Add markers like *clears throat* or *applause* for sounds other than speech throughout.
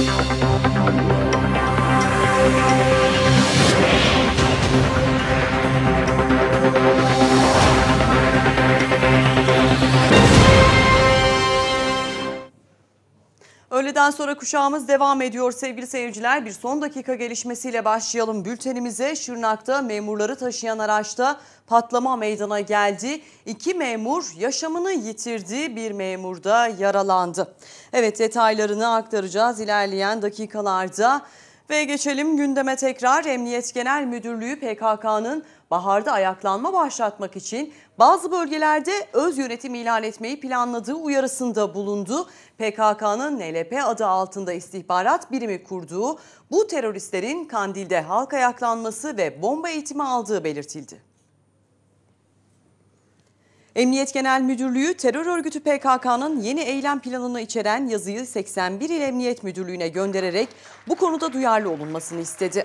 Thank you. Haberden sonra kuşağımız devam ediyor sevgili seyirciler. Bir son dakika gelişmesiyle başlayalım bültenimize. Şırnak'ta memurları taşıyan araçta patlama meydana geldi. İki memur yaşamını yitirdi, bir memur da yaralandı. Evet detaylarını aktaracağız ilerleyen dakikalarda. Ve geçelim gündeme tekrar Emniyet Genel Müdürlüğü PKK'nın baharda ayaklanma başlatmak için bazı bölgelerde öz yönetim ilan etmeyi planladığı uyarısında bulundu. PKK'nın NLP adı altında istihbarat birimi kurduğu bu teröristlerin Kandil'de halk ayaklanması ve bomba eğitimi aldığı belirtildi. Emniyet Genel Müdürlüğü terör örgütü PKK'nın yeni eylem planını içeren yazıyı 81 İl Emniyet Müdürlüğü'ne göndererek bu konuda duyarlı olunmasını istedi.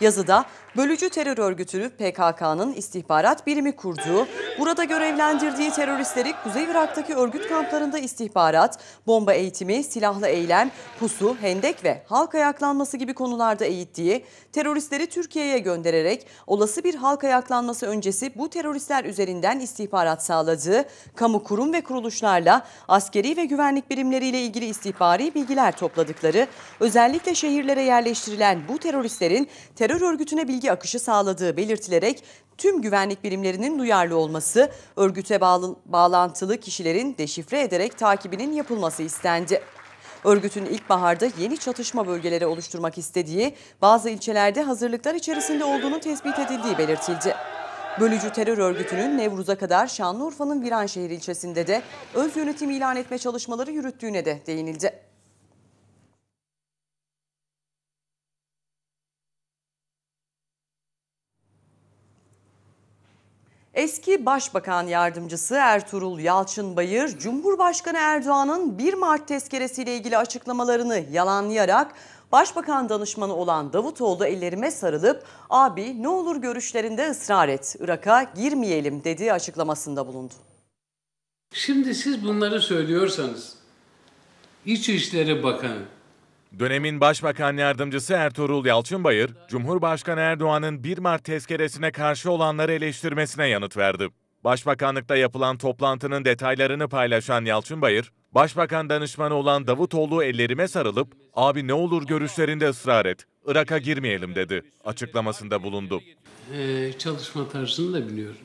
Yazıda Bölücü terör örgütünü PKK'nın istihbarat birimi kurduğu, burada görevlendirdiği teröristleri Kuzey Irak'taki örgüt kamplarında istihbarat, bomba eğitimi, silahlı eylem, pusu, hendek ve halk ayaklanması gibi konularda eğittiği, teröristleri Türkiye'ye göndererek olası bir halk ayaklanması öncesi bu teröristler üzerinden istihbarat sağladığı, kamu kurum ve kuruluşlarla askeri ve güvenlik birimleriyle ilgili istihbari bilgiler topladıkları, özellikle şehirlere yerleştirilen bu teröristlerin terör örgütüne bilgi bilgi akışı sağladığı belirtilerek tüm güvenlik birimlerinin duyarlı olması, örgüte bağlı, bağlantılı kişilerin deşifre ederek takibinin yapılması istendi. Örgütün ilkbaharda yeni çatışma bölgeleri oluşturmak istediği, bazı ilçelerde hazırlıklar içerisinde olduğunu tespit edildiği belirtildi. Bölücü terör örgütünün Nevruz'a kadar Şanlıurfa'nın Viranşehir ilçesinde de öz yönetim ilan etme çalışmaları yürüttüğüne de değinildi. Eski Başbakan Yardımcısı Ertuğrul Yalçınbayır, Cumhurbaşkanı Erdoğan'ın 1 Mart tezkeresiyle ilgili açıklamalarını yalanlayarak Başbakan danışmanı olan Davutoğlu ellerime sarılıp abi ne olur görüşlerinde ısrar et, Irak'a girmeyelim dediği açıklamasında bulundu. Şimdi siz bunları söylüyorsanız İçişleri Bakanı Dönemin Başbakan Yardımcısı Ertuğrul Yalçınbayır, Cumhurbaşkanı Erdoğan'ın 1 Mart tezkeresine karşı olanları eleştirmesine yanıt verdi. Başbakanlıkta yapılan toplantının detaylarını paylaşan Yalçınbayır, Başbakan danışmanı olan Davutoğlu ellerime sarılıp, abi ne olur görüşlerinde ısrar et, Irak'a girmeyelim dedi. Açıklamasında bulundu. Ee, çalışma tarzını da biliyorum.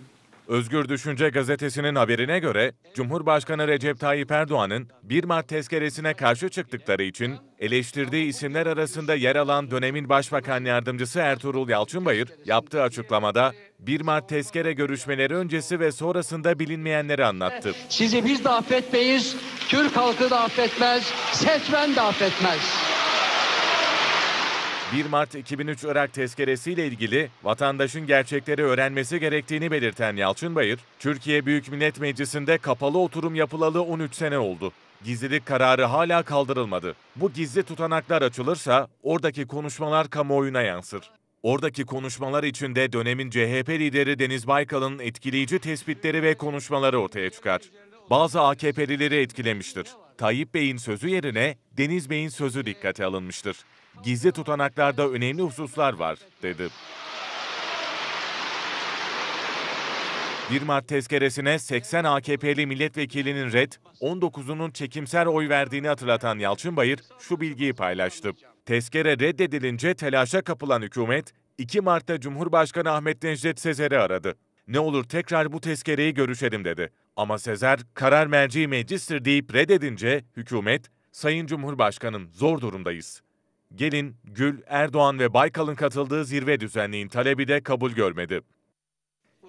Özgür Düşünce gazetesinin haberine göre Cumhurbaşkanı Recep Tayyip Erdoğan'ın 1 Mart tezkeresine karşı çıktıkları için eleştirdiği isimler arasında yer alan dönemin Başbakan Yardımcısı Ertuğrul Yalçınbayır yaptığı açıklamada 1 Mart tezkere görüşmeleri öncesi ve sonrasında bilinmeyenleri anlattı. Sizi biz de affetmeyiz, Türk halkı da affetmez, seçmen de affetmez. 1 Mart 2003 Irak tezkeresiyle ilgili vatandaşın gerçekleri öğrenmesi gerektiğini belirten Yalçın Bayır, Türkiye Büyük Millet Meclisi'nde kapalı oturum yapılalı 13 sene oldu. Gizlilik kararı hala kaldırılmadı. Bu gizli tutanaklar açılırsa oradaki konuşmalar kamuoyuna yansır. Oradaki konuşmalar içinde dönemin CHP lideri Deniz Baykal'ın etkileyici tespitleri ve konuşmaları ortaya çıkar. Bazı AKP'lileri etkilemiştir. Tayyip Bey'in sözü yerine Deniz Bey'in sözü dikkate alınmıştır gizli tutanaklarda önemli hususlar var, dedi. 1 Mart tezkeresine 80 AKP'li milletvekilinin red, 19'unun çekimsel oy verdiğini hatırlatan Yalçın Bayır şu bilgiyi paylaştı. Tezkere reddedilince telaşa kapılan hükümet, 2 Mart'ta Cumhurbaşkanı Ahmet Necdet Sezer'i aradı. Ne olur tekrar bu tezkereyi görüşelim dedi. Ama Sezer karar merci meclistir deyip reddedince hükümet, Sayın Cumhurbaşkanım zor durumdayız. Gelin, Gül, Erdoğan ve Baykal'ın katıldığı zirve düzenleyin talebi de kabul görmedi.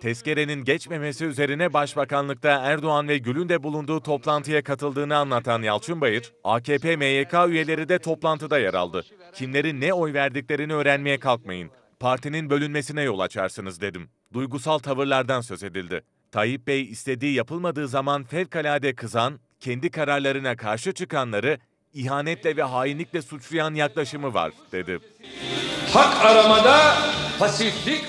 Tezkerenin geçmemesi üzerine Başbakanlıkta Erdoğan ve Gül'ün de bulunduğu toplantıya katıldığını anlatan Yalçın Bayır, AKP MYK üyeleri de toplantıda yer aldı. Kimlerin ne oy verdiklerini öğrenmeye kalkmayın. Partinin bölünmesine yol açarsınız dedim. Duygusal tavırlardan söz edildi. Tayyip Bey istediği yapılmadığı zaman fevkalade kızan, kendi kararlarına karşı çıkanları ihanetle ve hainlikle suçlayan yaklaşımı var dedi. Hak aramada pasiflik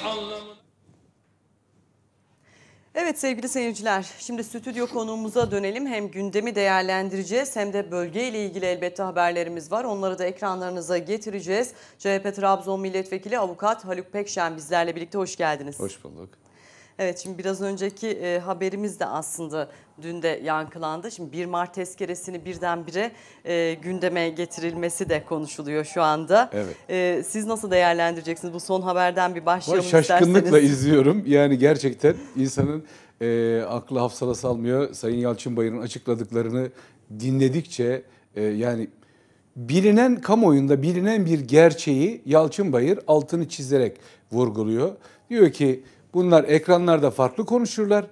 Evet sevgili seyirciler şimdi stüdyo konuğumuza dönelim. Hem gündemi değerlendireceğiz hem de bölgeyle ilgili elbette haberlerimiz var. Onları da ekranlarınıza getireceğiz. CHP Trabzon Milletvekili Avukat Haluk Pekşen bizlerle birlikte hoş geldiniz. Hoş bulduk. Evet şimdi biraz önceki e, haberimiz de aslında dün de yankılandı. Şimdi 1 Mart tezkeresini birdenbire e, gündeme getirilmesi de konuşuluyor şu anda. Evet. E, siz nasıl değerlendireceksiniz? Bu son haberden bir başlayalım Ama şaşkınlıkla isterseniz. izliyorum. Yani gerçekten insanın e, aklı hafsalası almıyor. Sayın Bayır'ın açıkladıklarını dinledikçe e, yani bilinen kamuoyunda bilinen bir gerçeği Yalçın Bayır altını çizerek vurguluyor. Diyor ki Bunlar ekranlarda farklı konuşurlar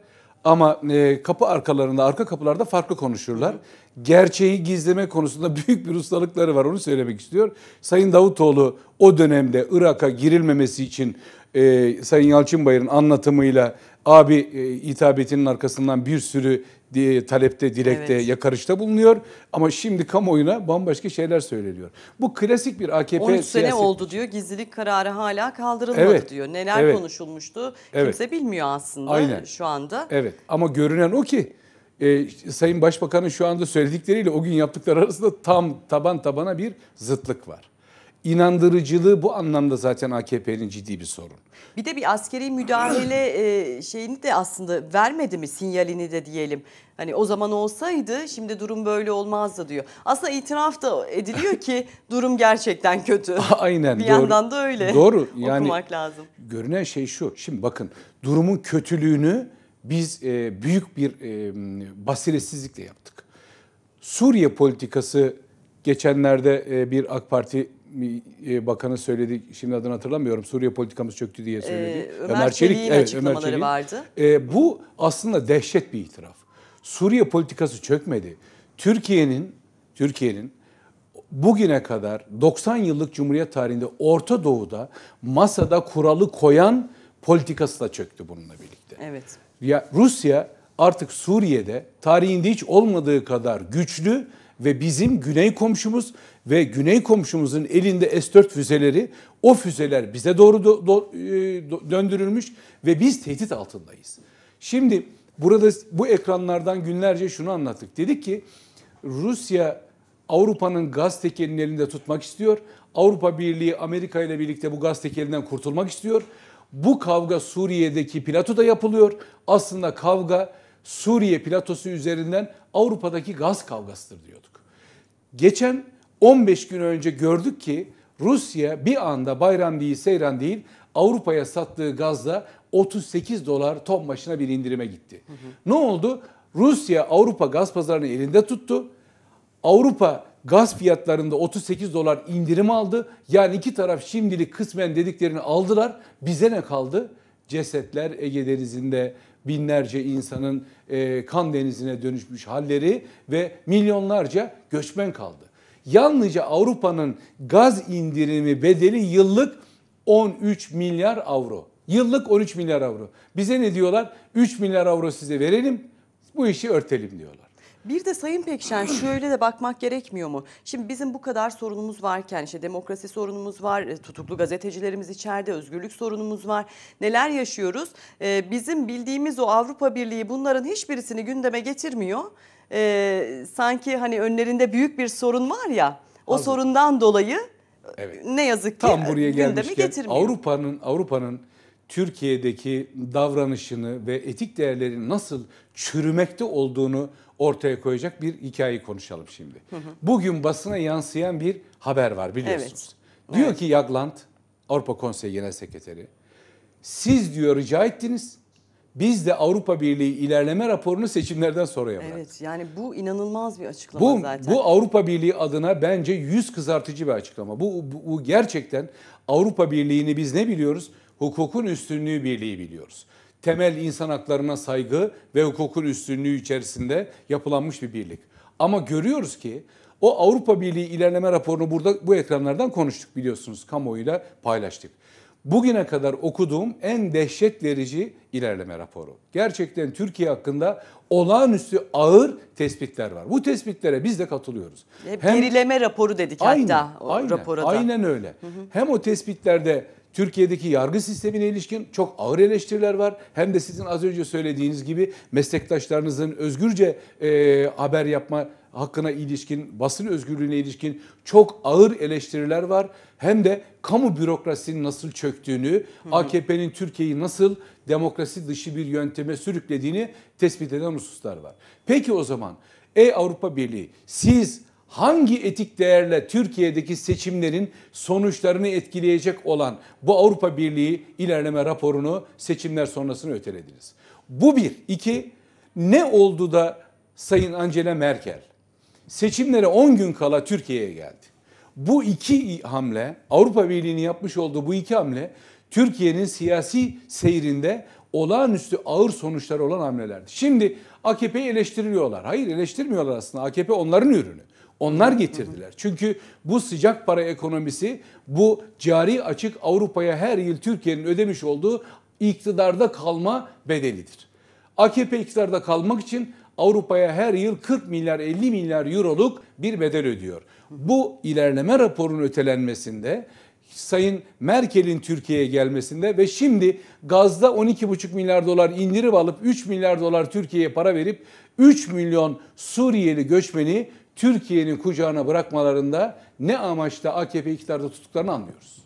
ama e, kapı arkalarında, arka kapılarda farklı konuşurlar. Gerçeği gizleme konusunda *laughs* büyük bir ustalıkları var onu söylemek istiyor. Sayın Davutoğlu o dönemde Irak'a girilmemesi için e, Sayın Yalçınbayır'ın anlatımıyla abi e, hitabetinin arkasından bir sürü diye talepte, dilekte, evet. yakarışta bulunuyor. Ama şimdi kamuoyuna bambaşka şeyler söyleniyor. Bu klasik bir AKP 13 sene oldu diyor. Gizlilik kararı hala kaldırılmadı evet. diyor. Neler evet. konuşulmuştu evet. kimse bilmiyor aslında Aynen. şu anda. Evet ama görünen o ki e, Sayın Başbakan'ın şu anda söyledikleriyle o gün yaptıkları arasında tam taban tabana bir zıtlık var inandırıcılığı bu anlamda zaten AKP'nin ciddi bir sorun. Bir de bir askeri müdahale e, şeyini de aslında vermedi mi sinyalini de diyelim. Hani o zaman olsaydı şimdi durum böyle olmazdı diyor. Aslında itiraf da ediliyor ki *laughs* durum gerçekten kötü. Aynen. *laughs* Bir doğru. yandan da öyle. Doğru. *laughs* Yani okumak lazım. Görünen şey şu. Şimdi bakın durumun kötülüğünü biz e, büyük bir e, basiretsizlikle yaptık. Suriye politikası geçenlerde e, bir AK Parti e, Bakanı söyledi, şimdi adını hatırlamıyorum, Suriye politikamız çöktü diye ee, söyledi. Ee, Ömer, Ömer Çelik, evet, açıklamaları Ömer Çelik. vardı. E, bu aslında dehşet bir itiraf. Suriye politikası çökmedi. Türkiye'nin Türkiye'nin bugüne kadar 90 yıllık Cumhuriyet tarihinde Orta Doğu'da masada kuralı koyan politikası da çöktü bununla birlikte. Evet. Ya Rusya artık Suriye'de tarihinde hiç olmadığı kadar güçlü ve bizim güney komşumuz ve güney komşumuzun elinde S-4 füzeleri o füzeler bize doğru do, e, do, döndürülmüş ve biz tehdit altındayız. Şimdi burada bu ekranlardan günlerce şunu anlattık. Dedik ki Rusya Avrupa'nın gaz tekelinin elinde tutmak istiyor. Avrupa Birliği Amerika ile birlikte bu gaz tekelinden kurtulmak istiyor. Bu kavga Suriye'deki platoda yapılıyor. Aslında kavga Suriye platosu üzerinden Avrupa'daki gaz kavgasıdır diyorduk. Geçen 15 gün önce gördük ki Rusya bir anda bayram değil seyran değil Avrupa'ya sattığı gazla 38 dolar ton başına bir indirime gitti. Hı hı. Ne oldu? Rusya Avrupa gaz pazarını elinde tuttu. Avrupa gaz fiyatlarında 38 dolar indirim aldı. Yani iki taraf şimdilik kısmen dediklerini aldılar. Bize ne kaldı? Cesetler Ege Denizi'nde binlerce insanın e, kan denizine dönüşmüş halleri ve milyonlarca göçmen kaldı. Yalnızca Avrupa'nın gaz indirimi bedeli yıllık 13 milyar avro. Yıllık 13 milyar avro. Bize ne diyorlar? 3 milyar avro size verelim, bu işi örtelim diyorlar. Bir de Sayın Pekşen şöyle de bakmak gerekmiyor mu? Şimdi bizim bu kadar sorunumuz varken işte demokrasi sorunumuz var, e, tutuklu gazetecilerimiz içeride, özgürlük sorunumuz var. Neler yaşıyoruz? Ee, bizim bildiğimiz o Avrupa Birliği bunların hiçbirisini gündeme getirmiyor. Ee, sanki hani önlerinde büyük bir sorun var ya. O Hazır. sorundan dolayı Evet. Ne yazık ki Tam buraya gündeme getirmiyor. Avrupa'nın Avrupa'nın Türkiye'deki davranışını ve etik değerlerin nasıl çürümekte olduğunu ortaya koyacak bir hikayeyi konuşalım şimdi. Hı hı. Bugün basına yansıyan bir haber var biliyorsunuz. Evet. Diyor evet. ki Yaglant, Avrupa Konseyi Genel Sekreteri, siz diyor rica ettiniz, biz de Avrupa Birliği ilerleme raporunu seçimlerden sonraya bıraktık. Evet yani bu inanılmaz bir açıklama bu, zaten. Bu Avrupa Birliği adına bence yüz kızartıcı bir açıklama. Bu, bu, bu gerçekten Avrupa Birliği'ni biz ne biliyoruz? hukukun üstünlüğü birliği biliyoruz. Temel insan haklarına saygı ve hukukun üstünlüğü içerisinde yapılanmış bir birlik. Ama görüyoruz ki o Avrupa Birliği ilerleme raporunu burada bu ekranlardan konuştuk biliyorsunuz kamuoyuyla paylaştık. Bugüne kadar okuduğum en dehşet verici ilerleme raporu. Gerçekten Türkiye hakkında olağanüstü ağır tespitler var. Bu tespitlere biz de katılıyoruz. Hep Hem, gerileme raporu dedik aynen, hatta o aynen, rapora da. Aynen öyle. Hı hı. Hem o tespitlerde Türkiye'deki yargı sistemine ilişkin çok ağır eleştiriler var. Hem de sizin az önce söylediğiniz gibi meslektaşlarınızın özgürce e, haber yapma hakkına ilişkin, basın özgürlüğüne ilişkin çok ağır eleştiriler var. Hem de kamu bürokrasinin nasıl çöktüğünü, AKP'nin Türkiye'yi nasıl demokrasi dışı bir yönteme sürüklediğini tespit eden hususlar var. Peki o zaman ey Avrupa Birliği siz hangi etik değerle Türkiye'deki seçimlerin sonuçlarını etkileyecek olan bu Avrupa Birliği ilerleme raporunu seçimler sonrasını ötelediniz. Bu bir. iki ne oldu da Sayın Angela Merkel seçimlere 10 gün kala Türkiye'ye geldi. Bu iki hamle Avrupa Birliği'nin yapmış olduğu bu iki hamle Türkiye'nin siyasi seyrinde olağanüstü ağır sonuçları olan hamlelerdi. Şimdi AKP'yi eleştiriliyorlar. Hayır eleştirmiyorlar aslında. AKP onların ürünü. Onlar getirdiler. Çünkü bu sıcak para ekonomisi bu cari açık Avrupa'ya her yıl Türkiye'nin ödemiş olduğu iktidarda kalma bedelidir. AKP iktidarda kalmak için Avrupa'ya her yıl 40 milyar 50 milyar euroluk bir bedel ödüyor. Bu ilerleme raporunun ötelenmesinde Sayın Merkel'in Türkiye'ye gelmesinde ve şimdi gazda 12,5 milyar dolar indirim alıp 3 milyar dolar Türkiye'ye para verip 3 milyon Suriyeli göçmeni Türkiye'nin kucağına bırakmalarında ne amaçla AKP iktidarda tuttuklarını anlıyoruz.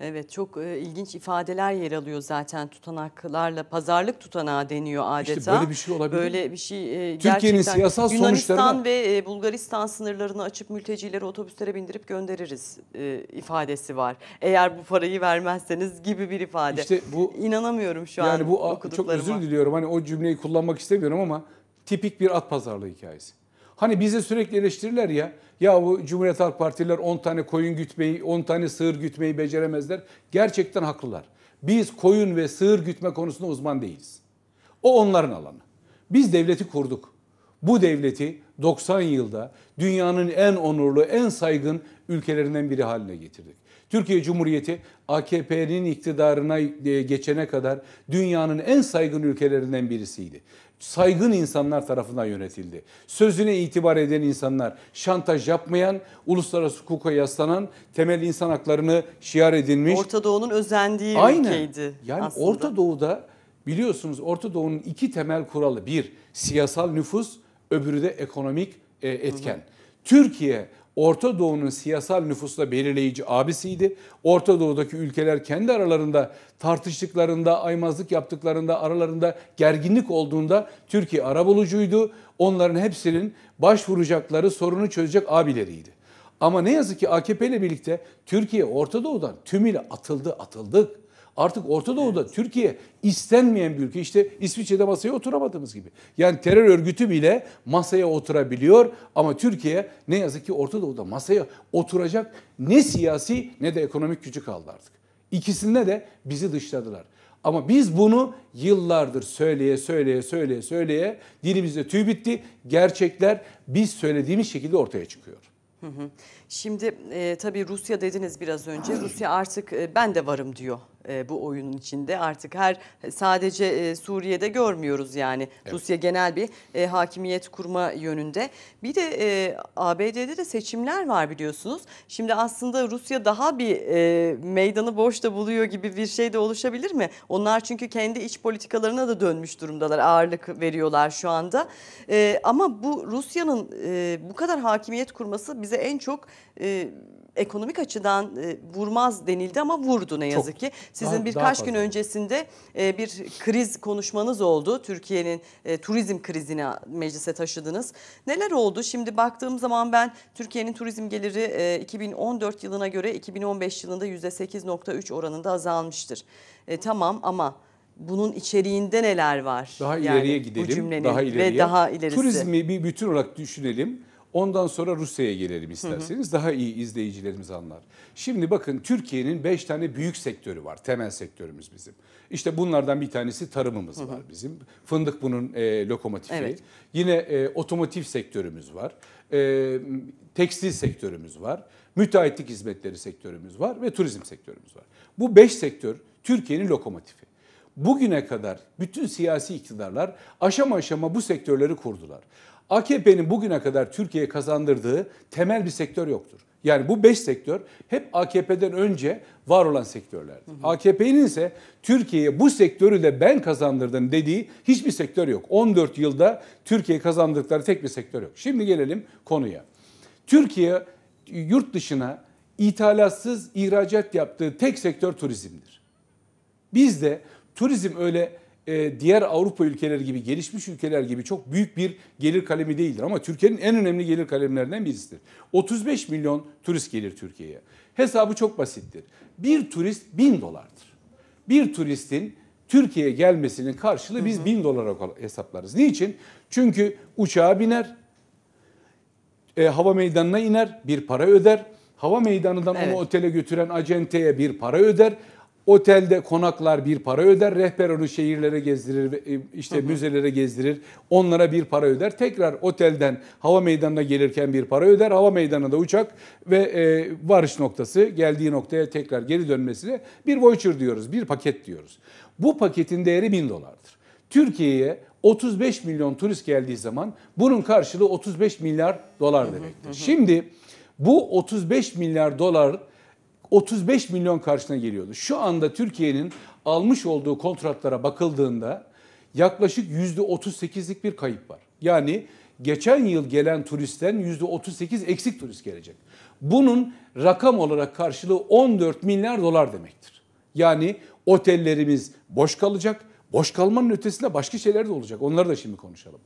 Evet çok e, ilginç ifadeler yer alıyor zaten tutanaklarla pazarlık tutanağı deniyor adeta. İşte böyle bir şey olabilir. Böyle bir şey e, Türkiye'nin siyasal Yunanistan ve e, Bulgaristan sınırlarını açıp mültecileri otobüslere bindirip göndeririz e, ifadesi var. Eğer bu parayı vermezseniz gibi bir ifade. İşte bu inanamıyorum şu yani an. Yani bu çok özür diliyorum. Hani o cümleyi kullanmak istemiyorum ama tipik bir at pazarlığı hikayesi. Hani bize sürekli eleştirirler ya. Ya bu Cumhuriyet Halk Partiler 10 tane koyun gütmeyi, 10 tane sığır gütmeyi beceremezler. Gerçekten haklılar. Biz koyun ve sığır gütme konusunda uzman değiliz. O onların alanı. Biz devleti kurduk. Bu devleti 90 yılda dünyanın en onurlu, en saygın ülkelerinden biri haline getirdik. Türkiye Cumhuriyeti AKP'nin iktidarına e, geçene kadar dünyanın en saygın ülkelerinden birisiydi saygın insanlar tarafından yönetildi. Sözüne itibar eden insanlar, şantaj yapmayan, uluslararası hukuka yaslanan, temel insan haklarını şiar edinmiş. Orta Doğu'nun özendiği Aynen. ülkeydi Yani aslında. Orta Doğu'da biliyorsunuz Orta Doğu'nun iki temel kuralı. Bir, siyasal nüfus, öbürü de ekonomik e, etken. Hı hı. Türkiye Orta Doğu'nun siyasal nüfusunda belirleyici abisiydi. Orta Doğu'daki ülkeler kendi aralarında tartıştıklarında, aymazlık yaptıklarında, aralarında gerginlik olduğunda Türkiye arabulucuydu. Onların hepsinin başvuracakları sorunu çözecek abileriydi. Ama ne yazık ki AKP ile birlikte Türkiye Orta Doğu'dan tümüyle atıldı, atıldık. Artık Orta Doğu'da evet. Türkiye istenmeyen bir ülke. İşte İsviçre'de masaya oturamadığımız gibi. Yani terör örgütü bile masaya oturabiliyor ama Türkiye ne yazık ki Orta Doğu'da masaya oturacak ne siyasi ne de ekonomik gücü kaldı artık. İkisinde de bizi dışladılar. Ama biz bunu yıllardır söyleye söyleye söyleye söyleye dilimizde tüy bitti. Gerçekler biz söylediğimiz şekilde ortaya çıkıyor. Şimdi e, tabii Rusya dediniz biraz önce. Rusya artık e, ben de varım diyor. E, bu oyunun içinde. Artık her e, sadece e, Suriye'de görmüyoruz yani. Evet. Rusya genel bir e, hakimiyet kurma yönünde. Bir de ABD'de de seçimler var biliyorsunuz. Şimdi aslında Rusya daha bir e, meydanı boşta buluyor gibi bir şey de oluşabilir mi? Onlar çünkü kendi iç politikalarına da dönmüş durumdalar. Ağırlık veriyorlar şu anda. ama bu Rusya'nın bu kadar hakimiyet kurması bize en çok ekonomik açıdan e, vurmaz denildi ama vurdu ne yazık Çok. ki. Sizin daha, birkaç daha gün öncesinde e, bir kriz konuşmanız oldu. Türkiye'nin e, turizm krizini meclise taşıdınız. Neler oldu? Şimdi baktığım zaman ben Türkiye'nin turizm geliri e, 2014 yılına göre 2015 yılında %8.3 oranında azalmıştır. E, tamam ama bunun içeriğinde neler var? Daha yani ileriye gidelim. Bu cümlenin daha ileriye. ve daha ilerisi. Turizmi bir bütün olarak düşünelim. Ondan sonra Rusya'ya gelelim isterseniz. Hı hı. Daha iyi izleyicilerimiz anlar. Şimdi bakın Türkiye'nin 5 tane büyük sektörü var. Temel sektörümüz bizim. İşte bunlardan bir tanesi tarımımız hı hı. var bizim. Fındık bunun e, lokomotifi. Evet. Yine e, otomotiv sektörümüz var. E, tekstil sektörümüz var. Müteahhitlik hizmetleri sektörümüz var ve turizm sektörümüz var. Bu 5 sektör Türkiye'nin lokomotifi bugüne kadar bütün siyasi iktidarlar aşama aşama bu sektörleri kurdular. AKP'nin bugüne kadar Türkiye'ye kazandırdığı temel bir sektör yoktur. Yani bu beş sektör hep AKP'den önce var olan sektörlerdir. AKP'nin ise Türkiye'ye bu sektörü de ben kazandırdım dediği hiçbir sektör yok. 14 yılda Türkiye kazandıkları tek bir sektör yok. Şimdi gelelim konuya. Türkiye yurt dışına ithalatsız ihracat yaptığı tek sektör turizmdir. Bizde turizm öyle e, diğer Avrupa ülkeleri gibi gelişmiş ülkeler gibi çok büyük bir gelir kalemi değildir. Ama Türkiye'nin en önemli gelir kalemlerinden birisidir. 35 milyon turist gelir Türkiye'ye. Hesabı çok basittir. Bir turist bin dolardır. Bir turistin Türkiye'ye gelmesinin karşılığı biz 1000 dolara hesaplarız. Niçin? Çünkü uçağa biner, e, hava meydanına iner, bir para öder. Hava meydanından evet. onu otele götüren acenteye bir para öder Otelde konaklar bir para öder, rehber onu şehirlere gezdirir, e, işte hı hı. müzelere gezdirir. Onlara bir para öder. Tekrar otelden hava meydanına gelirken bir para öder. Hava meydanına da uçak ve e, varış noktası geldiği noktaya tekrar geri dönmesine bir voucher diyoruz, bir paket diyoruz. Bu paketin değeri bin dolardır. Türkiye'ye 35 milyon turist geldiği zaman bunun karşılığı 35 milyar dolar demektir. hı hı. Şimdi bu 35 milyar dolar 35 milyon karşına geliyordu. Şu anda Türkiye'nin almış olduğu kontratlara bakıldığında yaklaşık %38'lik bir kayıp var. Yani geçen yıl gelen turistten %38 eksik turist gelecek. Bunun rakam olarak karşılığı 14 milyar dolar demektir. Yani otellerimiz boş kalacak. Boş kalmanın ötesinde başka şeyler de olacak. Onları da şimdi konuşalım.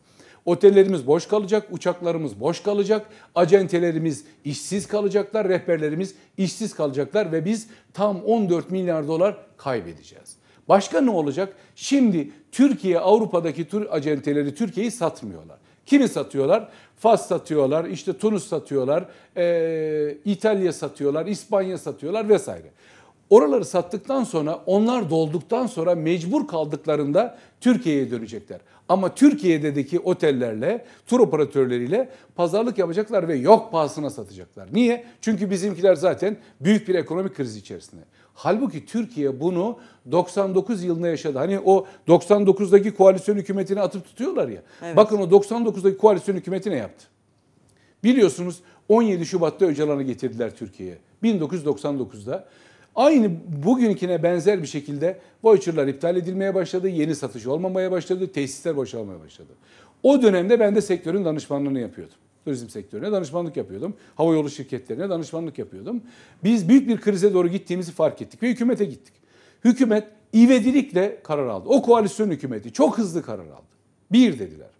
Otellerimiz boş kalacak, uçaklarımız boş kalacak, acentelerimiz işsiz kalacaklar, rehberlerimiz işsiz kalacaklar ve biz tam 14 milyar dolar kaybedeceğiz. Başka ne olacak? Şimdi Türkiye Avrupa'daki tur acenteleri Türkiye'yi satmıyorlar. Kimi satıyorlar? Fas satıyorlar, işte Tunus satıyorlar, e, İtalya satıyorlar, İspanya satıyorlar vesaire. Oraları sattıktan sonra onlar dolduktan sonra mecbur kaldıklarında Türkiye'ye dönecekler. Ama Türkiye'deki otellerle, tur operatörleriyle pazarlık yapacaklar ve yok pahasına satacaklar. Niye? Çünkü bizimkiler zaten büyük bir ekonomik kriz içerisinde. Halbuki Türkiye bunu 99 yılında yaşadı. Hani o 99'daki koalisyon hükümetini atıp tutuyorlar ya. Evet. Bakın o 99'daki koalisyon hükümeti ne yaptı? Biliyorsunuz 17 Şubat'ta Öcalan'ı getirdiler Türkiye'ye. 1999'da. Aynı bugünküne benzer bir şekilde voucherlar iptal edilmeye başladı, yeni satış olmamaya başladı, tesisler boşalmaya başladı. O dönemde ben de sektörün danışmanlığını yapıyordum. Turizm sektörüne danışmanlık yapıyordum. Havayolu şirketlerine danışmanlık yapıyordum. Biz büyük bir krize doğru gittiğimizi fark ettik ve hükümete gittik. Hükümet ivedilikle karar aldı. O koalisyon hükümeti çok hızlı karar aldı. Bir dediler.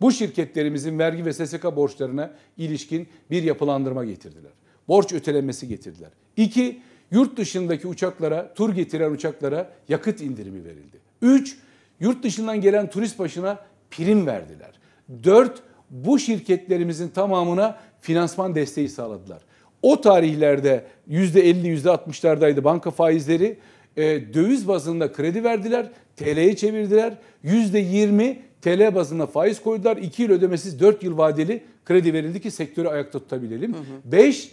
Bu şirketlerimizin vergi ve SSK borçlarına ilişkin bir yapılandırma getirdiler. Borç ötelenmesi getirdiler. İki, Yurt dışındaki uçaklara, tur getiren uçaklara yakıt indirimi verildi. 3. Yurt dışından gelen turist başına prim verdiler. 4. Bu şirketlerimizin tamamına finansman desteği sağladılar. O tarihlerde %50, %60'lardaydı banka faizleri. E, döviz bazında kredi verdiler, TL'ye çevirdiler. %20 TL bazında faiz koydular. 2 yıl ödemesiz 4 yıl vadeli kredi verildi ki sektörü ayakta tutabilelim. 5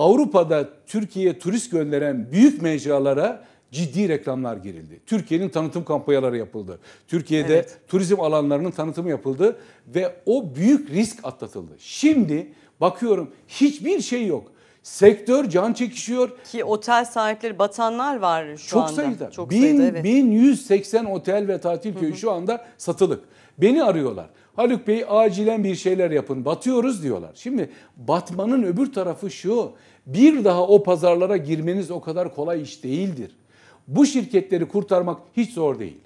Avrupa'da Türkiye'ye turist gönderen büyük mecralara ciddi reklamlar girildi. Türkiye'nin tanıtım kampanyaları yapıldı. Türkiye'de evet. turizm alanlarının tanıtımı yapıldı ve o büyük risk atlatıldı. Şimdi bakıyorum hiçbir şey yok. Sektör can çekişiyor. Ki otel sahipleri batanlar var şu Çok anda. Sayıda. Çok Bin, sayıda. Evet. 1180 otel ve tatil köyü şu anda satılık. Beni arıyorlar. Haluk Bey acilen bir şeyler yapın. Batıyoruz diyorlar. Şimdi batmanın öbür tarafı şu bir daha o pazarlara girmeniz o kadar kolay iş değildir. Bu şirketleri kurtarmak hiç zor değil.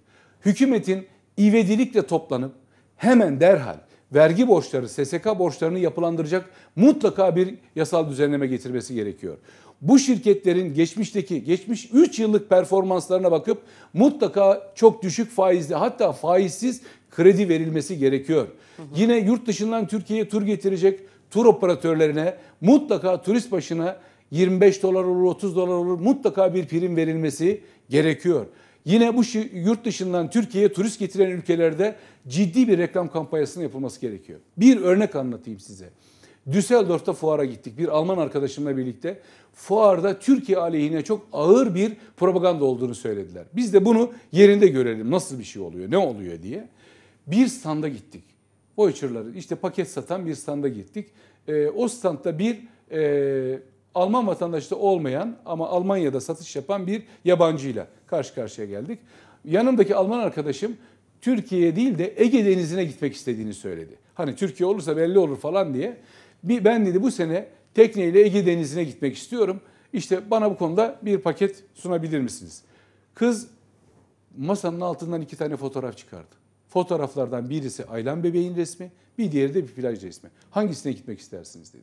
Hükümetin ivedilikle toplanıp hemen derhal vergi borçları, SSK borçlarını yapılandıracak mutlaka bir yasal düzenleme getirmesi gerekiyor. Bu şirketlerin geçmişteki, geçmiş 3 yıllık performanslarına bakıp mutlaka çok düşük faizli hatta faizsiz kredi verilmesi gerekiyor. Hı hı. Yine yurt dışından Türkiye'ye tur getirecek tur operatörlerine mutlaka turist başına 25 dolar olur 30 dolar olur mutlaka bir prim verilmesi gerekiyor. Yine bu yurt dışından Türkiye'ye turist getiren ülkelerde ciddi bir reklam kampanyasının yapılması gerekiyor. Bir örnek anlatayım size. Düsseldorf'ta fuara gittik bir Alman arkadaşımla birlikte. Fuarda Türkiye aleyhine çok ağır bir propaganda olduğunu söylediler. Biz de bunu yerinde görelim nasıl bir şey oluyor, ne oluyor diye. Bir standa gittik voucherları işte paket satan bir standa gittik. E, o standta bir e, Alman vatandaşı olmayan ama Almanya'da satış yapan bir yabancıyla karşı karşıya geldik. Yanımdaki Alman arkadaşım Türkiye'ye değil de Ege Denizi'ne gitmek istediğini söyledi. Hani Türkiye olursa belli olur falan diye. Bir, ben dedi bu sene tekneyle Ege Denizi'ne gitmek istiyorum. İşte bana bu konuda bir paket sunabilir misiniz? Kız masanın altından iki tane fotoğraf çıkardı. Fotoğraflardan birisi Aylan bebeğin resmi, bir diğeri de bir plaj resmi. Hangisine gitmek istersiniz dedi.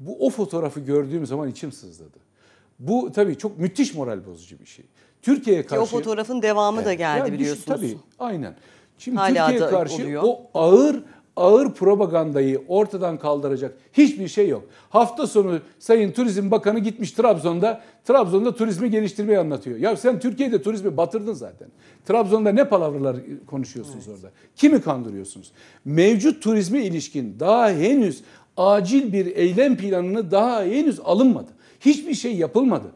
Bu o fotoğrafı gördüğüm zaman içim sızladı. Bu tabii çok müthiş moral bozucu bir şey. Türkiye'ye karşı... Ki o fotoğrafın devamı evet, da geldi yani biliyorsunuz. Tabii aynen. Şimdi Hala Türkiye'ye karşı oluyor. o ağır ağır propagandayı ortadan kaldıracak hiçbir şey yok. Hafta sonu Sayın Turizm Bakanı gitmiş Trabzon'da. Trabzon'da turizmi geliştirmeyi anlatıyor. Ya sen Türkiye'de turizmi batırdın zaten. Trabzon'da ne palavralar konuşuyorsunuz evet. orada? Kimi kandırıyorsunuz? Mevcut turizme ilişkin daha henüz acil bir eylem planını daha henüz alınmadı. Hiçbir şey yapılmadı.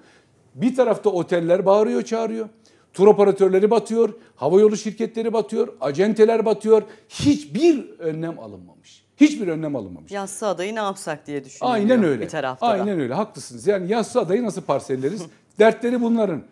Bir tarafta oteller bağırıyor, çağırıyor. Tur operatörleri batıyor, havayolu şirketleri batıyor, acenteler batıyor. Hiçbir önlem alınmamış. Hiçbir önlem alınmamış. Yassı adayı ne yapsak diye düşünüyorum. Aynen öyle. Bir tarafta Aynen da. öyle haklısınız. Yani yassı adayı nasıl parselleriz? *laughs* Dertleri bunların.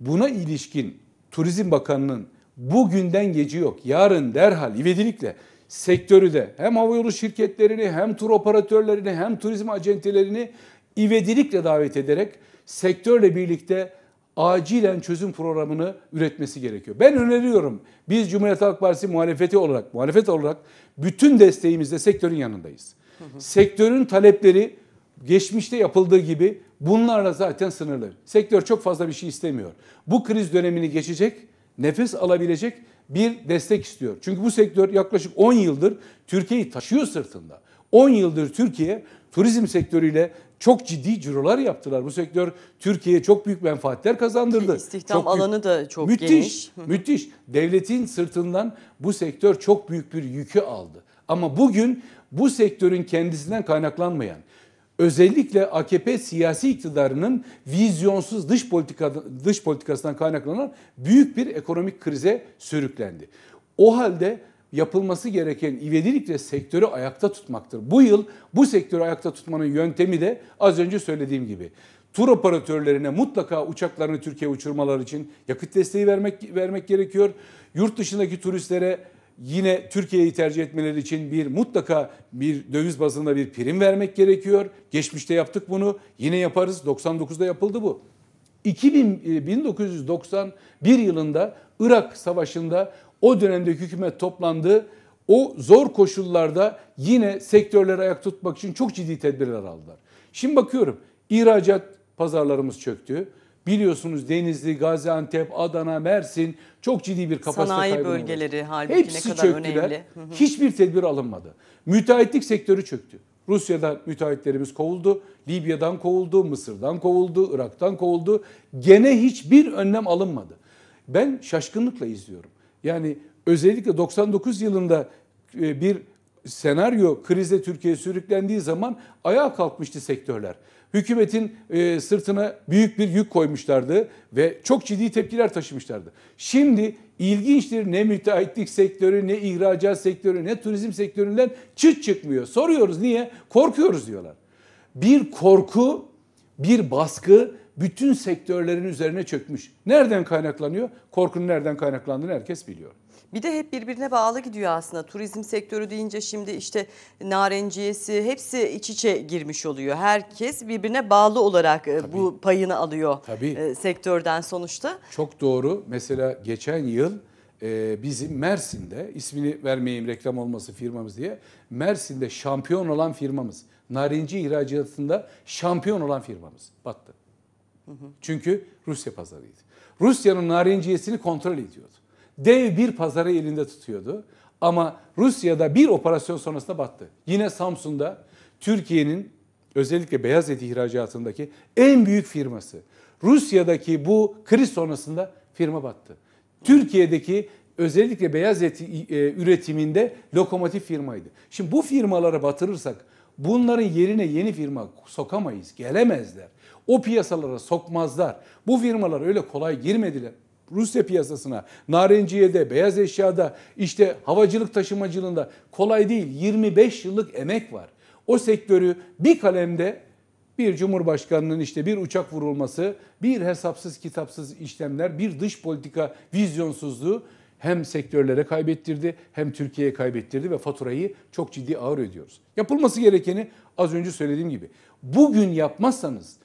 Buna ilişkin Turizm Bakanı'nın bugünden gece yok. Yarın derhal ivedilikle sektörü de hem havayolu şirketlerini hem tur operatörlerini hem turizm acentelerini ivedilikle davet ederek sektörle birlikte acilen çözüm programını üretmesi gerekiyor. Ben öneriyorum. Biz Cumhuriyet Halk Partisi muhalefeti olarak, muhalefet olarak bütün desteğimizle sektörün yanındayız. Hı hı. Sektörün talepleri geçmişte yapıldığı gibi bunlarla zaten sınırlı. Sektör çok fazla bir şey istemiyor. Bu kriz dönemini geçecek, nefes alabilecek bir destek istiyor. Çünkü bu sektör yaklaşık 10 yıldır Türkiye'yi taşıyor sırtında. 10 yıldır Türkiye turizm sektörüyle çok ciddi cirolar yaptılar. Bu sektör Türkiye'ye çok büyük menfaatler kazandırdı. *laughs* İstihdam çok alanı büyük, da çok müthiş, geniş. *laughs* Müthiş. Devletin sırtından bu sektör çok büyük bir yükü aldı. Ama bugün bu sektörün kendisinden kaynaklanmayan özellikle AKP siyasi iktidarının vizyonsuz dış politika dış politikasından kaynaklanan büyük bir ekonomik krize sürüklendi. O halde yapılması gereken ivedilikle sektörü ayakta tutmaktır. Bu yıl bu sektörü ayakta tutmanın yöntemi de az önce söylediğim gibi tur operatörlerine mutlaka uçaklarını Türkiye uçurmalar için yakıt desteği vermek vermek gerekiyor. Yurt dışındaki turistlere yine Türkiye'yi tercih etmeleri için bir mutlaka bir döviz bazında bir prim vermek gerekiyor. Geçmişte yaptık bunu. Yine yaparız. 99'da yapıldı bu. 2000, 1991 e, yılında Irak Savaşı'nda o dönemde hükümet toplandı. O zor koşullarda yine sektörleri ayak tutmak için çok ciddi tedbirler aldılar. Şimdi bakıyorum ihracat pazarlarımız çöktü. Biliyorsunuz Denizli, Gaziantep, Adana, Mersin çok ciddi bir kapasite Sanayi kaybı. Sanayi bölgeleri oldu. halbuki Hepsi ne kadar çöktüler. önemli. Hiçbir tedbir alınmadı. Müteahhitlik sektörü çöktü. Rusya'da müteahhitlerimiz kovuldu, Libya'dan kovuldu, Mısır'dan kovuldu, Irak'tan kovuldu. Gene hiçbir önlem alınmadı. Ben şaşkınlıkla izliyorum. Yani özellikle 99 yılında e, bir senaryo krizle Türkiye sürüklendiği zaman ayağa kalkmıştı sektörler. Hükümetin e, sırtına büyük bir yük koymuşlardı ve çok ciddi tepkiler taşımışlardı. Şimdi ilginçtir ne müteahhitlik sektörü, ne ihracat sektörü, ne turizm sektöründen çıt çıkmıyor. Soruyoruz niye? Korkuyoruz diyorlar. Bir korku, bir baskı bütün sektörlerin üzerine çökmüş. Nereden kaynaklanıyor? Korkunun nereden kaynaklandığını herkes biliyor. Bir de hep birbirine bağlı gidiyor aslında. Turizm sektörü deyince şimdi işte narenciyesi hepsi iç içe girmiş oluyor. Herkes birbirine bağlı olarak e, Tabii. bu payını alıyor Tabii. E, sektörden sonuçta. Çok doğru. Mesela geçen yıl e, bizim Mersin'de ismini vermeyeyim reklam olması firmamız diye Mersin'de şampiyon olan firmamız narinci ihracatında şampiyon olan firmamız battı. Çünkü Rusya pazarıydı. Rusya'nın narinciyesini kontrol ediyordu. Dev bir pazarı elinde tutuyordu. Ama Rusya'da bir operasyon sonrasında battı. Yine Samsun'da Türkiye'nin özellikle beyaz et ihracatındaki en büyük firması. Rusya'daki bu kriz sonrasında firma battı. Türkiye'deki özellikle beyaz et e, üretiminde lokomotif firmaydı. Şimdi bu firmaları batırırsak Bunların yerine yeni firma sokamayız, gelemezler. O piyasalara sokmazlar. Bu firmalar öyle kolay girmediler. Rusya piyasasına, narenciyede, beyaz eşyada, işte havacılık taşımacılığında kolay değil. 25 yıllık emek var. O sektörü bir kalemde bir cumhurbaşkanının işte bir uçak vurulması, bir hesapsız kitapsız işlemler, bir dış politika vizyonsuzluğu hem sektörlere kaybettirdi hem Türkiye'ye kaybettirdi ve faturayı çok ciddi ağır ödüyoruz. Yapılması gerekeni az önce söylediğim gibi bugün yapmazsanız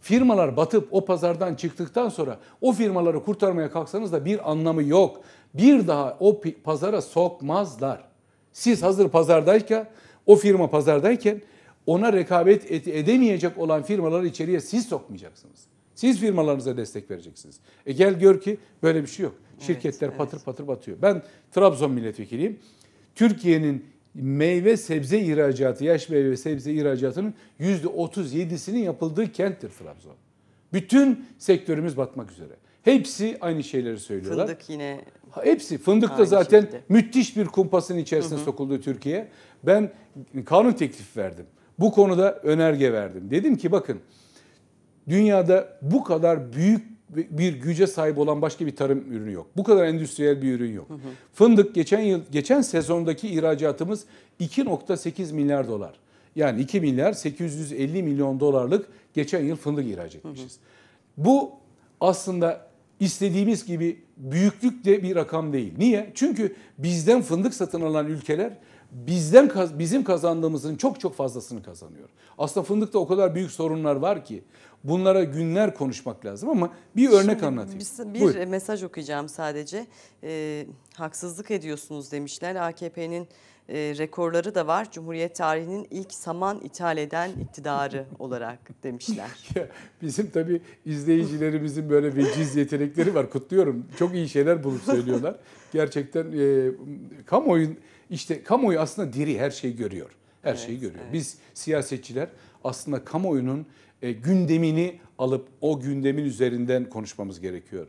firmalar batıp o pazardan çıktıktan sonra o firmaları kurtarmaya kalksanız da bir anlamı yok. Bir daha o pazara sokmazlar. Siz hazır pazardayken, o firma pazardayken ona rekabet edemeyecek olan firmaları içeriye siz sokmayacaksınız. Siz firmalarınıza destek vereceksiniz. E gel gör ki böyle bir şey yok. Şirketler evet, patır evet. patır batıyor. Ben Trabzon milletvekiliyim. Türkiye'nin meyve sebze ihracatı, yaş meyve sebze ihracatının %37'sinin yapıldığı kenttir Trabzon. Bütün sektörümüz batmak üzere. Hepsi aynı şeyleri söylüyorlar. Fındık yine. Hepsi. Fındık da zaten şekilde. müthiş bir kumpasın içerisine hı hı. sokuldu Türkiye. Ben kanun teklifi verdim. Bu konuda önerge verdim. Dedim ki bakın dünyada bu kadar büyük bir güce sahip olan başka bir tarım ürünü yok. Bu kadar endüstriyel bir ürün yok. Hı hı. Fındık geçen yıl geçen sezondaki ihracatımız 2.8 milyar dolar. Yani 2 milyar 850 milyon dolarlık geçen yıl fındık ihraç etmişiz. Hı hı. Bu aslında istediğimiz gibi büyüklükte bir rakam değil. Niye? Çünkü bizden fındık satın alan ülkeler bizden bizim kazandığımızın çok çok fazlasını kazanıyor. Aslında fındıkta o kadar büyük sorunlar var ki Bunlara günler konuşmak lazım ama bir örnek Şimdi anlatayım. Bir, bir mesaj okuyacağım sadece. E, haksızlık ediyorsunuz demişler. AKP'nin e, rekorları da var. Cumhuriyet tarihinin ilk saman ithal eden iktidarı *laughs* olarak demişler. Ya, bizim tabii izleyicilerimizin böyle veciz yetenekleri var. Kutluyorum. Çok iyi şeyler bulup söylüyorlar. Gerçekten e, kamuoyun işte kamuoyu aslında diri her şeyi görüyor. Her evet, şeyi görüyor. Evet. Biz siyasetçiler aslında kamuoyunun e, gündemini alıp o gündemin üzerinden konuşmamız gerekiyor.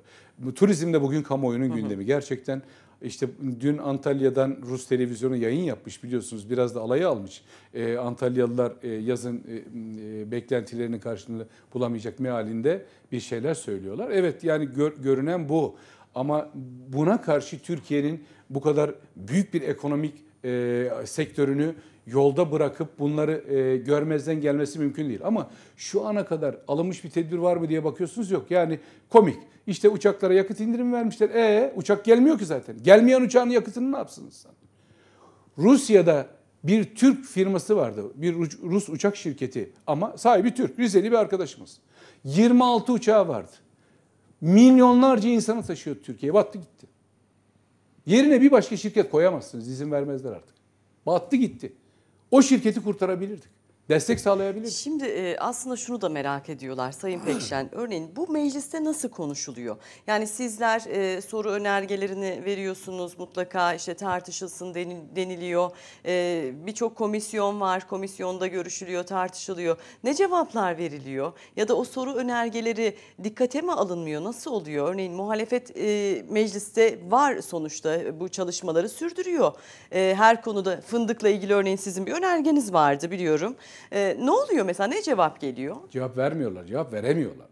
Turizm de bugün kamuoyunun hı hı. gündemi gerçekten işte dün Antalya'dan Rus televizyonu yayın yapmış biliyorsunuz biraz da alaya almış. E, Antalyalılar e, yazın e, e, beklentilerinin karşılığını bulamayacak mealinde bir şeyler söylüyorlar. Evet yani gör, görünen bu ama buna karşı Türkiye'nin bu kadar büyük bir ekonomik e, sektörünü yolda bırakıp bunları e, görmezden gelmesi mümkün değil. Ama şu ana kadar alınmış bir tedbir var mı diye bakıyorsunuz yok. Yani komik. İşte uçaklara yakıt indirimi vermişler. E uçak gelmiyor ki zaten. Gelmeyen uçağın yakıtını ne yapsınız? Rusya'da bir Türk firması vardı. Bir Rus uçak şirketi ama sahibi Türk. Rizeli bir arkadaşımız. 26 uçağı vardı. Milyonlarca insanı taşıyordu Türkiye. Battı gitti. Yerine bir başka şirket koyamazsınız. İzin vermezler artık. Battı gitti. O şirketi kurtarabilirdik destek sağlayabilir. Şimdi e, aslında şunu da merak ediyorlar Sayın Pekşen. *clears throat* Örneğin bu mecliste nasıl konuşuluyor? Yani sizler e, soru önergelerini veriyorsunuz mutlaka işte tartışılsın deniliyor. E, Birçok komisyon var, komisyonda görüşülüyor, tartışılıyor. Ne cevaplar veriliyor? Ya da o soru önergeleri dikkate mi alınmıyor? Nasıl oluyor? Örneğin muhalefet e, mecliste var sonuçta bu çalışmaları sürdürüyor. E, her konuda fındıkla ilgili örneğin sizin bir önergeniz vardı biliyorum. E, ne oluyor mesela? Ne cevap geliyor? Cevap vermiyorlar, cevap veremiyorlar.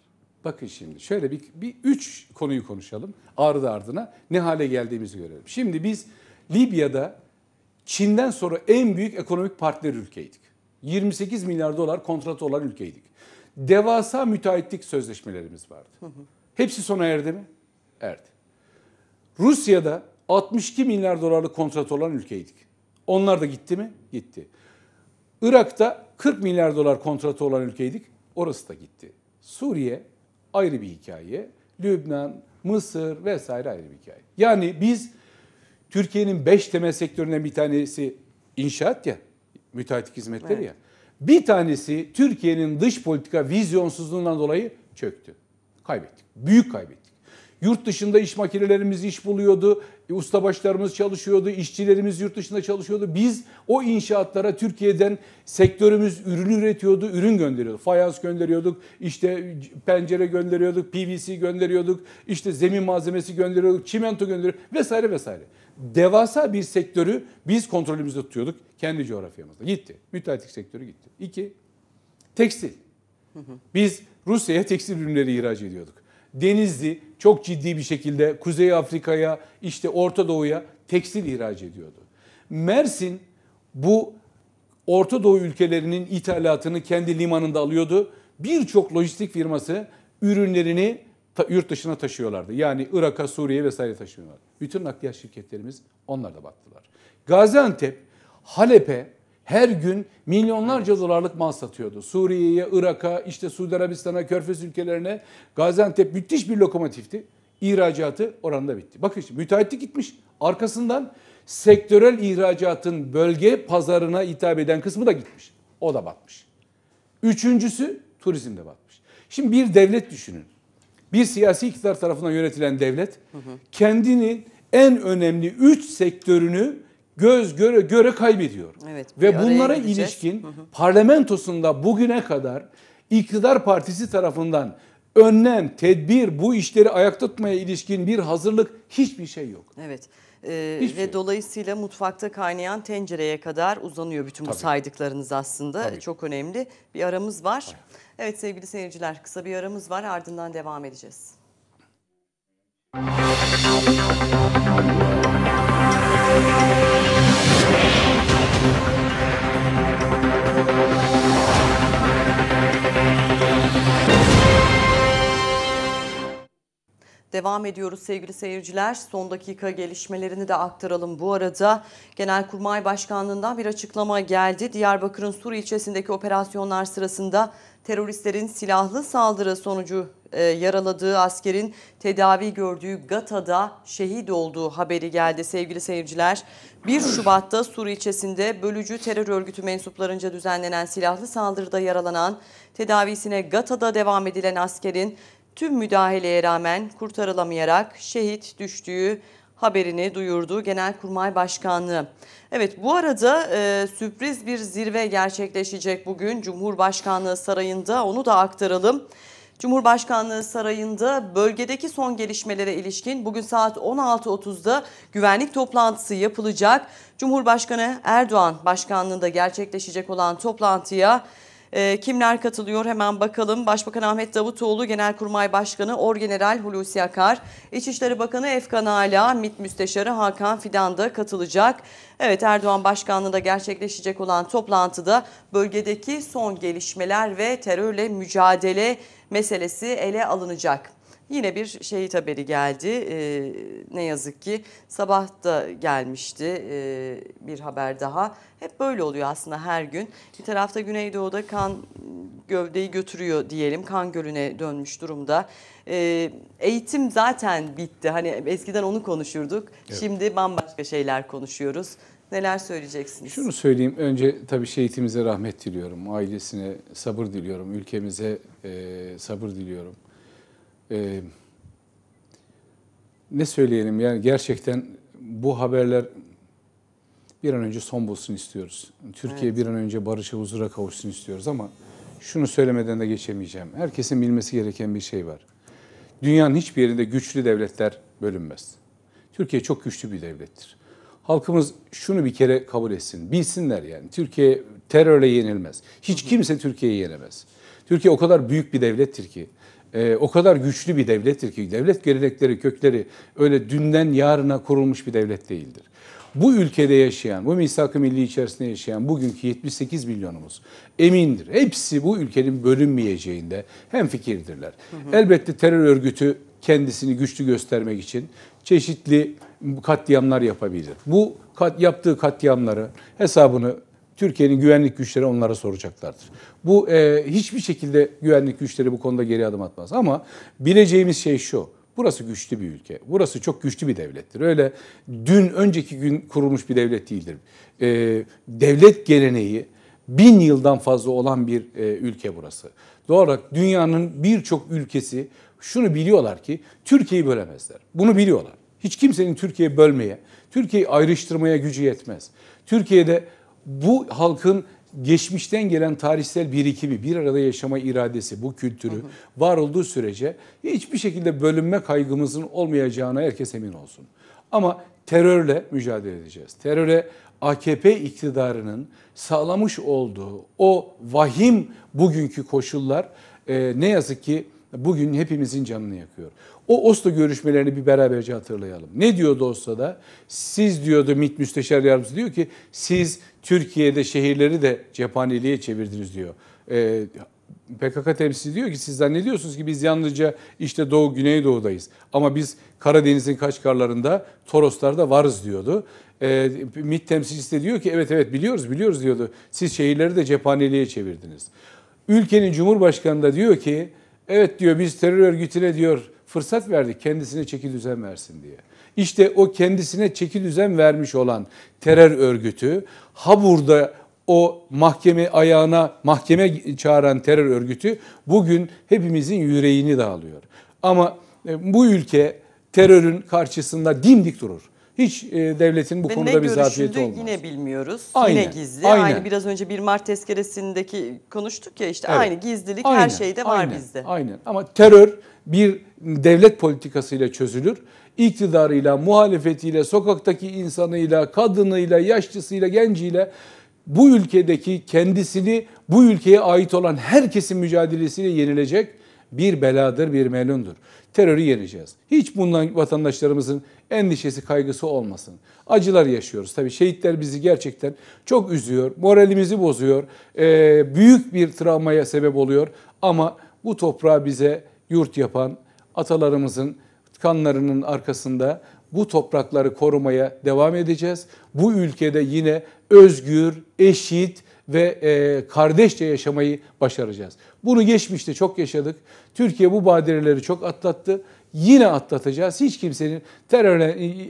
Bakın şimdi şöyle bir, bir üç konuyu konuşalım. Ardı ardına ne hale geldiğimizi görelim. Şimdi biz Libya'da Çin'den sonra en büyük ekonomik partner ülkeydik. 28 milyar dolar kontratı olan ülkeydik. Devasa müteahhitlik sözleşmelerimiz vardı. Hı hı. Hepsi sona erdi mi? Erdi. Rusya'da 62 milyar dolarlık kontrat olan ülkeydik. Onlar da gitti mi? Gitti. Irak'ta 40 milyar dolar kontratı olan ülkeydik. Orası da gitti. Suriye ayrı bir hikaye. Lübnan, Mısır vesaire ayrı bir hikaye. Yani biz Türkiye'nin 5 temel sektöründen bir tanesi inşaat ya, müteahhit hizmetleri evet. ya. Bir tanesi Türkiye'nin dış politika vizyonsuzluğundan dolayı çöktü. Kaybettik. Büyük kaybettik. Yurt dışında iş makinelerimiz iş buluyordu. E, ustabaşlarımız çalışıyordu, işçilerimiz yurt dışında çalışıyordu. Biz o inşaatlara Türkiye'den sektörümüz ürün üretiyordu, ürün gönderiyorduk. Fayans gönderiyorduk, işte pencere gönderiyorduk, PVC gönderiyorduk, işte zemin malzemesi gönderiyorduk, çimento gönderiyorduk vesaire vesaire. Devasa bir sektörü biz kontrolümüzde tutuyorduk kendi coğrafyamızda. Gitti. Müteahhitlik sektörü gitti. İki, tekstil. Biz Rusya'ya tekstil ürünleri ihraç ediyorduk. Denizli çok ciddi bir şekilde Kuzey Afrika'ya, işte Orta Doğu'ya tekstil ihraç ediyordu. Mersin bu Orta Doğu ülkelerinin ithalatını kendi limanında alıyordu. Birçok lojistik firması ürünlerini yurt dışına taşıyorlardı. Yani Irak'a, Suriye vesaire taşıyorlardı. Bütün nakliyat şirketlerimiz onlar da battılar. Gaziantep, Halep'e her gün milyonlarca dolarlık mal satıyordu. Suriye'ye, Irak'a, işte Suudi Arabistan'a, Körfez ülkelerine, Gaziantep müthiş bir lokomotifti. İhracatı oranda bitti. Bakın işte müteahhitlik gitmiş. Arkasından sektörel ihracatın bölge pazarına hitap eden kısmı da gitmiş. O da batmış. Üçüncüsü turizmde batmış. Şimdi bir devlet düşünün. Bir siyasi iktidar tarafından yönetilen devlet hı hı. kendinin en önemli üç sektörünü göz göre göre kaybediyor. Evet, Ve bunlara gideceğiz. ilişkin parlamentosunda bugüne kadar iktidar partisi tarafından önlem, tedbir, bu işleri ayakta tutmaya ilişkin bir hazırlık hiçbir şey yok. Evet. Ee, ve şey. dolayısıyla mutfakta kaynayan tencereye kadar uzanıyor bütün Tabii. bu saydıklarınız aslında. Tabii. Çok önemli. Bir aramız var. Hayır. Evet sevgili seyirciler kısa bir aramız var ardından devam edeceğiz. Müzik Devam ediyoruz sevgili seyirciler. Son dakika gelişmelerini de aktaralım bu arada. Genelkurmay Başkanlığı'ndan bir açıklama geldi. Diyarbakır'ın Sur ilçesindeki operasyonlar sırasında teröristlerin silahlı saldırı sonucu e, yaraladığı askerin tedavi gördüğü Gata'da şehit olduğu haberi geldi sevgili seyirciler. 1 Şubat'ta Sur ilçesinde bölücü terör örgütü mensuplarınca düzenlenen silahlı saldırıda yaralanan, tedavisine Gata'da devam edilen askerin tüm müdahaleye rağmen kurtarılamayarak şehit düştüğü haberini duyurdu Genelkurmay Başkanlığı. Evet bu arada e, sürpriz bir zirve gerçekleşecek bugün Cumhurbaşkanlığı Sarayı'nda onu da aktaralım. Cumhurbaşkanlığı Sarayı'nda bölgedeki son gelişmelere ilişkin bugün saat 16.30'da güvenlik toplantısı yapılacak. Cumhurbaşkanı Erdoğan başkanlığında gerçekleşecek olan toplantıya e, kimler katılıyor hemen bakalım. Başbakan Ahmet Davutoğlu, Genelkurmay Başkanı Orgeneral Hulusi Akar, İçişleri Bakanı Efkan Ala, MİT Müsteşarı Hakan Fidan da katılacak. Evet Erdoğan Başkanlığı'nda gerçekleşecek olan toplantıda bölgedeki son gelişmeler ve terörle mücadele meselesi ele alınacak. Yine bir şehit haberi geldi. E, ne yazık ki sabah da gelmişti e, bir haber daha. Hep böyle oluyor aslında her gün. Bir tarafta Güneydoğu'da kan gövdeyi götürüyor diyelim. Kan gölüne dönmüş durumda. E, eğitim zaten bitti. Hani eskiden onu konuşurduk. Evet. Şimdi bambaşka şeyler konuşuyoruz. Neler söyleyeceksiniz? Şunu söyleyeyim. Önce tabii şehitimize rahmet diliyorum. Ailesine sabır diliyorum. Ülkemize e, sabır diliyorum e, ne söyleyelim yani gerçekten bu haberler bir an önce son bulsun istiyoruz. Türkiye evet. bir an önce barışa, huzura kavuşsun istiyoruz ama şunu söylemeden de geçemeyeceğim. Herkesin bilmesi gereken bir şey var. Dünyanın hiçbir yerinde güçlü devletler bölünmez. Türkiye çok güçlü bir devlettir. Halkımız şunu bir kere kabul etsin. Bilsinler yani. Türkiye terörle yenilmez. Hiç kimse Türkiye'yi yenemez. Türkiye o kadar büyük bir devlettir ki e, o kadar güçlü bir devlettir ki devlet gelenekleri, kökleri öyle dünden yarına kurulmuş bir devlet değildir. Bu ülkede yaşayan, bu misak-ı milli içerisinde yaşayan bugünkü 78 milyonumuz emindir. Hepsi bu ülkenin bölünmeyeceğinde hem fikirdirler. Elbette terör örgütü kendisini güçlü göstermek için çeşitli katliamlar yapabilir. Bu kat, yaptığı katliamları hesabını Türkiye'nin güvenlik güçleri onlara soracaklardır. Bu e, hiçbir şekilde güvenlik güçleri bu konuda geri adım atmaz. Ama bileceğimiz şey şu. Burası güçlü bir ülke. Burası çok güçlü bir devlettir. Öyle dün önceki gün kurulmuş bir devlet değildir. E, devlet geleneği bin yıldan fazla olan bir e, ülke burası. Doğal olarak dünyanın birçok ülkesi şunu biliyorlar ki Türkiye'yi bölemezler. Bunu biliyorlar. Hiç kimsenin Türkiye'yi bölmeye, Türkiye'yi ayrıştırmaya gücü yetmez. Türkiye'de bu halkın geçmişten gelen tarihsel birikimi, bir arada yaşama iradesi, bu kültürü hı hı. var olduğu sürece hiçbir şekilde bölünme kaygımızın olmayacağına herkes emin olsun. Ama terörle mücadele edeceğiz. Teröre AKP iktidarının sağlamış olduğu o vahim bugünkü koşullar e, ne yazık ki bugün hepimizin canını yakıyor. O Oslo görüşmelerini bir beraberce hatırlayalım. Ne diyordu Oslo'da? Siz diyordu MİT Müsteşar Yardımcısı diyor ki siz Türkiye'de şehirleri de cephaneliğe çevirdiniz diyor. Ee, PKK temsilci diyor ki siz zannediyorsunuz ki biz yalnızca işte Doğu Güneydoğu'dayız. Ama biz Karadeniz'in Kaçkarlarında, Toroslar'da varız diyordu. E, MİT temsilcisi de diyor ki evet evet biliyoruz biliyoruz diyordu. Siz şehirleri de cephaneliğe çevirdiniz. Ülkenin Cumhurbaşkanı da diyor ki Evet diyor biz terör örgütüne diyor fırsat verdik kendisine çeki düzen versin diye. İşte o kendisine çeki düzen vermiş olan terör örgütü ha burada o mahkeme ayağına mahkeme çağıran terör örgütü bugün hepimizin yüreğini dağılıyor. Ama e, bu ülke terörün karşısında dimdik durur. Hiç e, devletin bu Ve konuda bir zafiyeti olmaz. yine bilmiyoruz. Aynen. Yine gizli. Aynen. Aynı biraz önce 1 Mart tezkeresindeki konuştuk ya işte evet. aynı gizlilik Aynen. her şeyde var Aynen. bizde. Aynen ama terör bir devlet politikasıyla çözülür. İktidarıyla, muhalefetiyle, sokaktaki insanıyla, kadınıyla, yaşlısıyla, genciyle bu ülkedeki kendisini bu ülkeye ait olan herkesin mücadelesiyle yenilecek bir beladır, bir melundur. Terörü yeneceğiz. Hiç bundan vatandaşlarımızın endişesi, kaygısı olmasın. Acılar yaşıyoruz. Tabii şehitler bizi gerçekten çok üzüyor, moralimizi bozuyor, büyük bir travmaya sebep oluyor. Ama bu toprağı bize yurt yapan atalarımızın kanlarının arkasında bu toprakları korumaya devam edeceğiz. Bu ülkede yine özgür, eşit ve kardeşçe yaşamayı başaracağız. Bunu geçmişte çok yaşadık. Türkiye bu badireleri çok atlattı. Yine atlatacağız. Hiç kimsenin teröre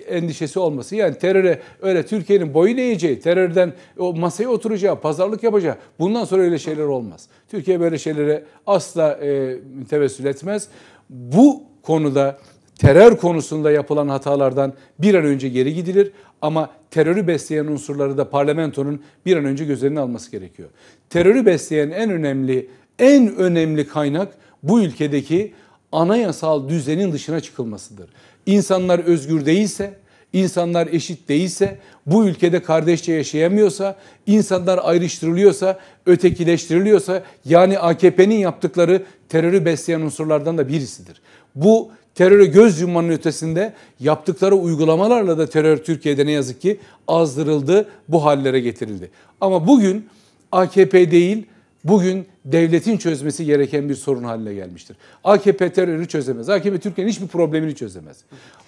endişesi olması. Yani teröre öyle Türkiye'nin boyun eğeceği, terörden o masaya oturacağı, pazarlık yapacağı bundan sonra öyle şeyler olmaz. Türkiye böyle şeylere asla e, tevessül etmez. Bu konuda terör konusunda yapılan hatalardan bir an önce geri gidilir ama terörü besleyen unsurları da parlamentonun bir an önce gözlerini alması gerekiyor. Terörü besleyen en önemli en önemli kaynak bu ülkedeki anayasal düzenin dışına çıkılmasıdır. İnsanlar özgür değilse, insanlar eşit değilse, bu ülkede kardeşçe yaşayamıyorsa, insanlar ayrıştırılıyorsa, ötekileştiriliyorsa yani AKP'nin yaptıkları terörü besleyen unsurlardan da birisidir. Bu terörü göz yummanın ötesinde yaptıkları uygulamalarla da terör Türkiye'de ne yazık ki azdırıldı, bu hallere getirildi. Ama bugün AKP değil bugün devletin çözmesi gereken bir sorun haline gelmiştir. AKP terörü çözemez. AKP Türkiye'nin hiçbir problemini çözemez.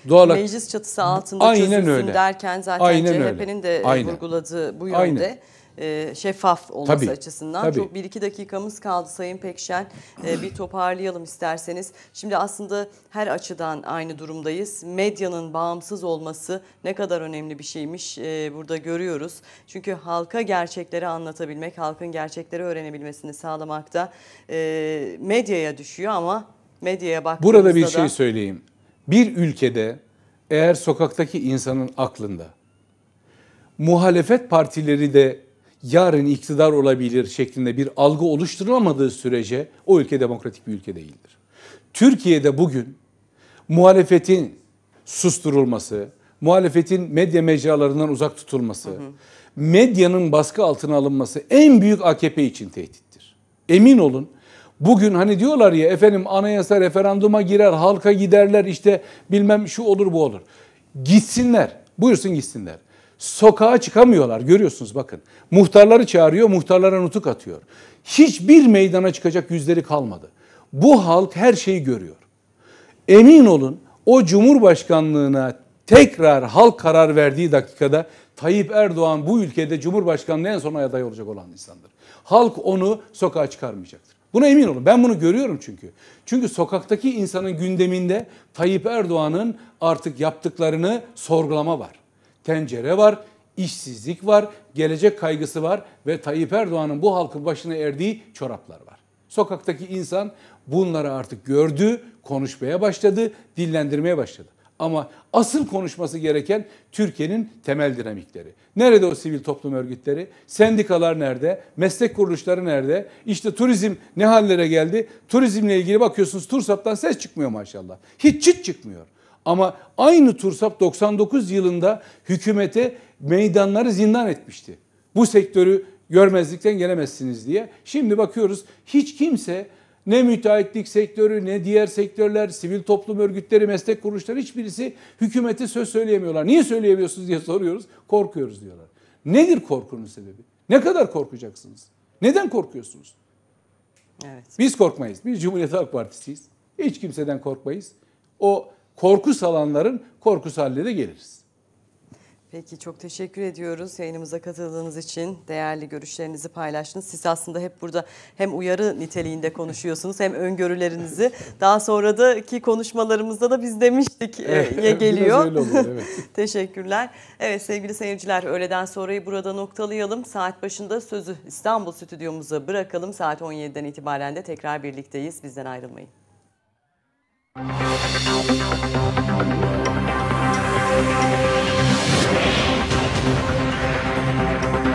Doğal Meclis çatısı altında aynen çözülsün derken zaten CHP'nin de e, aynen. vurguladığı bu yönde. Aynen e, şeffaf olması tabii, açısından. Tabii. Çok bir iki dakikamız kaldı Sayın Pekşen. E, bir toparlayalım isterseniz. Şimdi aslında her açıdan aynı durumdayız. Medyanın bağımsız olması ne kadar önemli bir şeymiş e, burada görüyoruz. Çünkü halka gerçekleri anlatabilmek, halkın gerçekleri öğrenebilmesini sağlamakta e, medyaya düşüyor ama medyaya baktığımızda Burada bir da... şey söyleyeyim. Bir ülkede eğer sokaktaki insanın aklında muhalefet partileri de yarın iktidar olabilir şeklinde bir algı oluşturulamadığı sürece o ülke demokratik bir ülke değildir. Türkiye'de bugün muhalefetin susturulması, muhalefetin medya mecralarından uzak tutulması, hı hı. medyanın baskı altına alınması en büyük AKP için tehdittir. Emin olun bugün hani diyorlar ya efendim anayasa referanduma girer, halka giderler işte bilmem şu olur bu olur. Gitsinler, buyursun gitsinler. Sokağa çıkamıyorlar görüyorsunuz bakın. Muhtarları çağırıyor, muhtarlara nutuk atıyor. Hiçbir meydana çıkacak yüzleri kalmadı. Bu halk her şeyi görüyor. Emin olun o Cumhurbaşkanlığına tekrar halk karar verdiği dakikada Tayyip Erdoğan bu ülkede Cumhurbaşkanlığı en son aday olacak olan insandır. Halk onu sokağa çıkarmayacaktır. Buna emin olun. Ben bunu görüyorum çünkü. Çünkü sokaktaki insanın gündeminde Tayyip Erdoğan'ın artık yaptıklarını sorgulama var tencere var, işsizlik var, gelecek kaygısı var ve Tayyip Erdoğan'ın bu halkın başına erdiği çoraplar var. Sokaktaki insan bunları artık gördü, konuşmaya başladı, dillendirmeye başladı. Ama asıl konuşması gereken Türkiye'nin temel dinamikleri. Nerede o sivil toplum örgütleri? Sendikalar nerede? Meslek kuruluşları nerede? İşte turizm ne hallere geldi? Turizmle ilgili bakıyorsunuz TURSAP'tan ses çıkmıyor maşallah. Hiç çıt çıkmıyor. Ama aynı Tursap 99 yılında hükümete meydanları zindan etmişti. Bu sektörü görmezlikten gelemezsiniz diye. Şimdi bakıyoruz hiç kimse ne müteahhitlik sektörü ne diğer sektörler, sivil toplum örgütleri, meslek kuruluşları hiçbirisi hükümete söz söyleyemiyorlar. Niye söyleyemiyorsunuz diye soruyoruz. Korkuyoruz diyorlar. Nedir korkunun sebebi? Ne kadar korkacaksınız? Neden korkuyorsunuz? Evet. Biz korkmayız. Biz Cumhuriyet Halk Partisi'yiz. Hiç kimseden korkmayız. O korku salanların korkusu haline de geliriz. Peki çok teşekkür ediyoruz yayınımıza katıldığınız için. Değerli görüşlerinizi paylaştınız. Siz aslında hep burada hem uyarı niteliğinde konuşuyorsunuz hem öngörülerinizi. *laughs* Daha sonraki konuşmalarımızda da biz demiştik e, ye geliyor. Biraz öyle olur, evet. *laughs* Teşekkürler. Evet sevgili seyirciler öğleden sonrayı burada noktalayalım. Saat başında sözü İstanbul stüdyomuza bırakalım. Saat 17'den itibaren de tekrar birlikteyiz. Bizden ayrılmayın. Thank you.